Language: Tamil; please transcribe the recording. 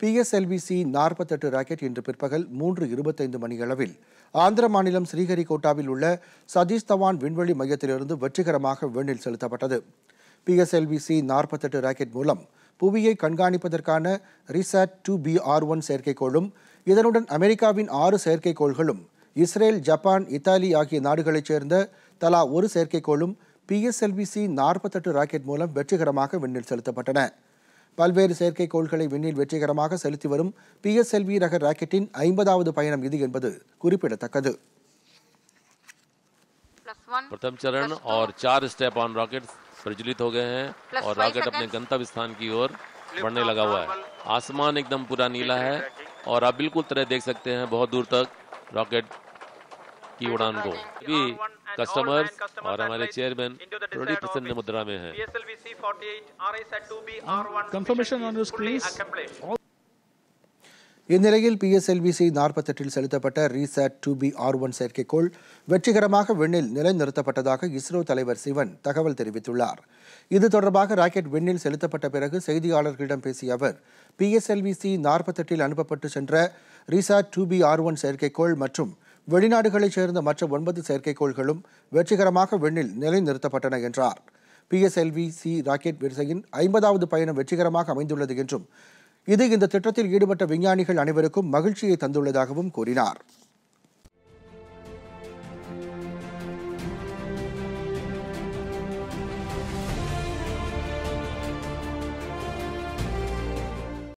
பிஎஸ்எல்விசி நாற்பத்தெட்டு ராக்கெட் இன்று பிற்பகல் மூன்று இருபத்தைந்து மணியளவில் ஆந்திர மாநிலம் ஸ்ரீஹரிகோட்டாவில் உள்ள சதீஷ் தவான் விண்வெளி மையத்திலிருந்து வெற்றிகரமாக விண்ணில் செலுத்தப்பட்டது பிஎஸ்எல்விசி நாற்பத்தெட்டு ராக்கெட் மூலம் புவியை கண்காணிப்பதற்கான RISAT two B R one செயற்கைக்கோளும் இதனுடன் அமெரிக்காவின் ஆறு செயற்கைக்கோள்களும் இஸ்ரேல் ஜப்பான் இத்தாலி ஆகிய நாடுகளைச் சேர்ந்த தலா ஒரு செயற்கைக்கோளும் பிஎஸ்எல்விசி நாற்பத்தெட்டு ராக்கெட் மூலம் வெற்றிகரமாக விண்ணில் செலுத்தப்பட்டன பல்வேறு செயற்கை கோள்களை விண்ணில் வெற்றிகரமாக செலுத்தி வரும் பிஎஸ்எல்வி ரக ராக்கெட்டின் ஐம்பதாவது பயணம் இது என்பது குறிப்பிடத்தக்கது प्रथम चरण और चार स्टेप ऑन रॉकेट प्रज्वलित हो गए हैं और रॉकेट अपने गंतव्य स्थान की ओर बढ़ने लगा हुआ है आसमान एकदम पूरा नीला है और आप बिल्कुल तरह देख सकते हैं बहुत दूर तक रॉकेट की उड़ान को अभी कस्टमर्स और हमारे चेयरमैन ट्वेंटी परसेंट मुद्रा में है இந்நிலையில் பிஎஸ்எல்விசி நாற்பத்தெட்டில் செலுத்தப்பட்ட RISAT two B R one செயற்கைக்கோள் வெற்றிகரமாக விண்ணில் நிலைநிறுத்தப்பட்டதாக இஸ்ரோ தலைவர் சிவன் தகவல் தெரிவித்துள்ளார் இது தொடர்பாக ராக்கெட் விண்ணில் செலுத்தப்பட்ட பிறகு செய்தியாளர்களிடம் பேசிய அவர் பிஎஸ்எல்விசி நாற்பத்தெட்டில் அனுப்பப்பட்டு சென்ற RISAT two B R one செயற்கைக்கோள் மற்றும் வெளிநாடுகளைச் சேர்ந்த மற்ற ஒன்பது செயற்கைக்கோள்களும் வெற்றிகரமாக விண்ணில் நிலைநிறுத்தப்பட்டன என்றார் பிஎஸ்எல்வி சி ராக்கெட் வரிசையின் ஐம்பதாவது பயணம் வெற்றிகரமாக அமைந்துள்ளது என்றும் இது இந்த திட்டத்தில் ஈடுபட்ட விஞ்ஞானிகள் அனைவருக்கும் மகிழ்ச்சியை தந்துள்ளதாகவும் கூறினார்